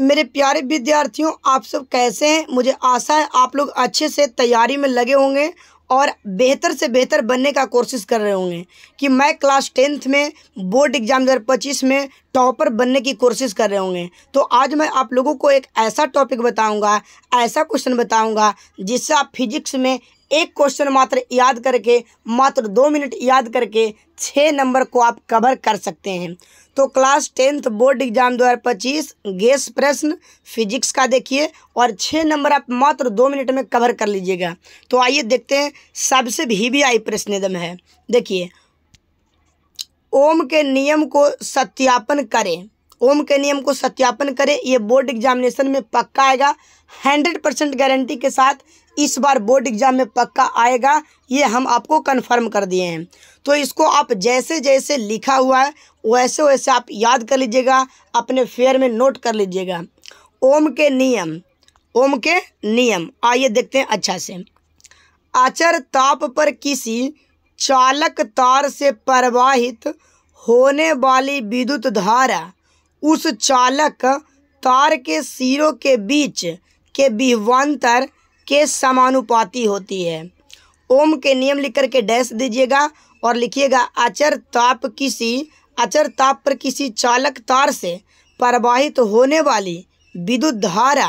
मेरे प्यारे विद्यार्थियों आप सब कैसे हैं मुझे आशा है आप लोग अच्छे से तैयारी में लगे होंगे और बेहतर से बेहतर बनने का कोशिश कर रहे होंगे कि मैं क्लास टेंथ में बोर्ड एग्ज़ाम दो हज़ार पच्चीस में टॉपर बनने की कोशिश कर रहे होंगे तो आज मैं आप लोगों को एक ऐसा टॉपिक बताऊंगा ऐसा क्वेश्चन बताऊंगा जिससे आप फिजिक्स में एक क्वेश्चन मात्र याद करके मात्र दो मिनट याद करके छः नंबर को आप कवर कर सकते हैं तो class tenth board exam 2025 guess प्रश्न फिजिक्स का देखिए और छः नंबर आप मात्र दो मिनट में कवर कर लीजिएगा तो आइए देखते हैं सबसे भी भी आई प्रश्न एकदम है देखिए ओम के नियम को सत्यापन करें ओम के नियम को सत्यापन करें ये बोर्ड एग्जामिनेशन में पक्का आएगा हंड्रेड परसेंट गारंटी के साथ इस बार बोर्ड एग्ज़ाम में पक्का आएगा ये हम आपको कंफर्म कर दिए हैं तो इसको आप जैसे जैसे लिखा हुआ है वैसे वैसे आप याद कर लीजिएगा अपने फेयर में नोट कर लीजिएगा ओम के नियम ओम के नियम आइए देखते हैं अच्छा से आचर ताप पर किसी चालक तार से प्रवाहित होने वाली विद्युत धारा उस चालक तार के सिरों के बीच के विभवान्तर के समानुपाती होती है ओम के नियम लिख करके डैश दीजिएगा और लिखिएगा अचर ताप किसी अचर ताप पर किसी चालक तार से प्रवाहित तो होने वाली विद्युत धारा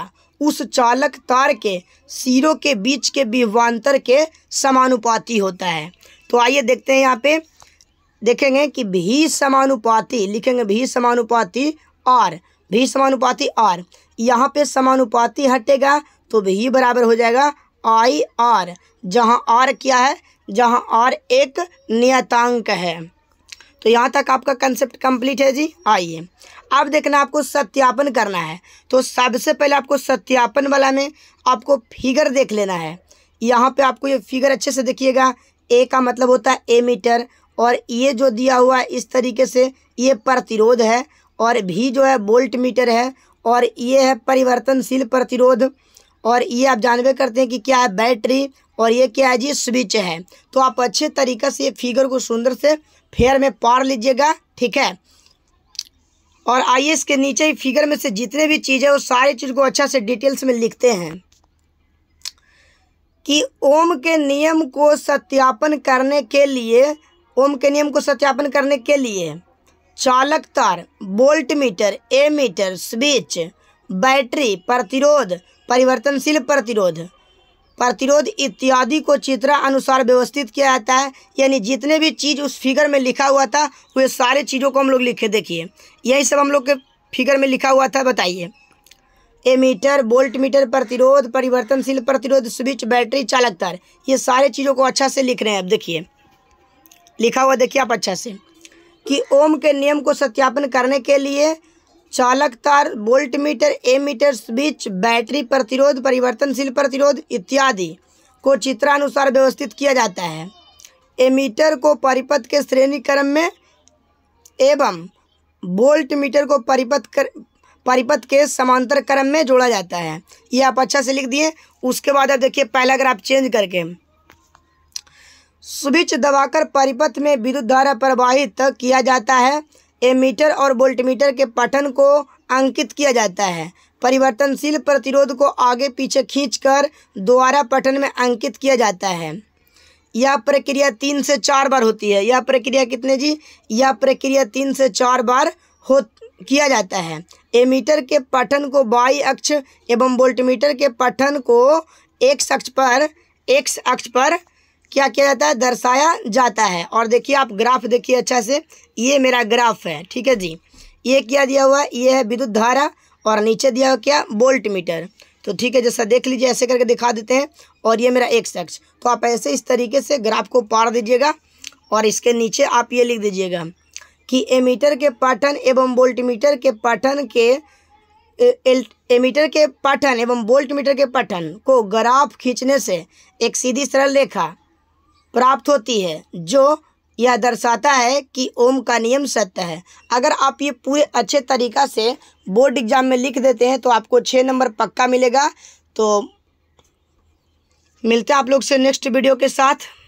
उस चालक तार के सिरों के बीच के विवान्तर के समानुपाती होता है तो आइए देखते हैं यहाँ पे देखेंगे कि भी समानुपाती लिखेंगे भी समानुपाती आर भी समानुपाती आर यहाँ पे समानुपाती हटेगा तो भी बराबर हो जाएगा आई आर जहाँ आर क्या है जहाँ आर एक नियतांक है तो यहाँ तक आपका कंसेप्ट कंप्लीट है जी आइए अब देखना आपको सत्यापन करना है तो सबसे पहले आपको सत्यापन वाला में आपको फिगर देख लेना है यहाँ पे आपको ये फिगर अच्छे से देखिएगा ए का मतलब होता है ए मीटर और ये जो दिया हुआ है इस तरीके से ये प्रतिरोध है और भी जो है बोल्ट मीटर है और ये है परिवर्तनशील प्रतिरोध और ये आप जानवे करते हैं कि क्या है बैटरी और ये क्या है जी स्विच है तो आप अच्छे तरीके से ये फिगर को सुंदर से फेयर में पार लीजिएगा ठीक है और आइए इसके नीचे ही फिगर में से जितने भी चीज़ें वो सारी चीज़ को अच्छा से डिटेल्स में लिखते हैं कि ओम के नियम को सत्यापन करने के लिए ओम के नियम को सत्यापन करने के लिए चालक तार voltmeter ammeter switch battery प्रतिरोध परिवर्तनशील प्रतिरोध प्रतिरोध इत्यादि को चित्रा अनुसार व्यवस्थित किया जाता है यानी जितने भी चीज़ उस फिगर में लिखा हुआ था वे सारे चीज़ों को हम लोग लिखे देखिए यही सब हम लोग के फिगर में लिखा हुआ था बताइए एमीटर बोल्ट मीटर प्रतिरोध परिवर्तनशील प्रतिरोध स्विच बैटरी चालक तार ये सारे चीज़ों को अच्छा से लिख रहे हैं अब देखिए लिखा हुआ देखिए आप अच्छा से कि ओम के नियम को सत्यापन करने के लिए चालक तार voltmeter ammeter switch battery प्रतिरोध परिवर्तनशील प्रतिरोध इत्यादि को चित्रानुसार व्यवस्थित किया जाता है एमीटर को परिपथ के श्रेणी क्रम में एवं बोल्ट मीटर को परिपथ कर परिपथ के समांतर क्रम में जोड़ा जाता है ये आप अच्छा से लिख दिए उसके बाद आप देखिए पहला आप चेंज करके स्विच दबाकर परिपथ में विद्युत धारा प्रवाहित किया जाता है एमीटर और वोल्टमीटर के पठन को अंकित किया जाता है परिवर्तनशील प्रतिरोध को आगे पीछे खींचकर दोबारा पठन में अंकित किया जाता है यह प्रक्रिया तीन से चार बार होती है यह प्रक्रिया कितने जी यह प्रक्रिया तीन से चार बार हो किया जाता है एमीटर के पठन को बाई अक्ष एवं वोल्टमीटर के पठन को एक्स अक्ष पर एक्स अक्ष पर क्या किया जाता है दर्शाया जाता है और देखिए आप ग्राफ देखिए अच्छा से ये मेरा ग्राफ है ठीक है जी ये क्या दिया हुआ है ये है विद्युत धारा और नीचे दिया हुआ क्या बोल्ट मीटर तो ठीक है जैसा देख लीजिए ऐसे करके दिखा देते हैं और ये मेरा एक्स एक्स तो आप ऐसे इस तरीके से ग्राफ को पाड़ दीजिएगा और इसके नीचे आप ये लिख दीजिएगा कि एमीटर के पाठन एवं बोल्टमीटर के पाठन के एमीटर के पाठन एवं बोल्टमीटर के पाठन को ग्राफ खींचने से एक सीधी सरल रेखा प्राप्त होती है जो यह दर्शाता है कि ओम का नियम सत्य है अगर आप ये पूरे अच्छे तरीका से बोर्ड एग्जाम में लिख देते हैं तो आपको छः नंबर पक्का मिलेगा तो मिलते हैं आप लोग से नेक्स्ट वीडियो के साथ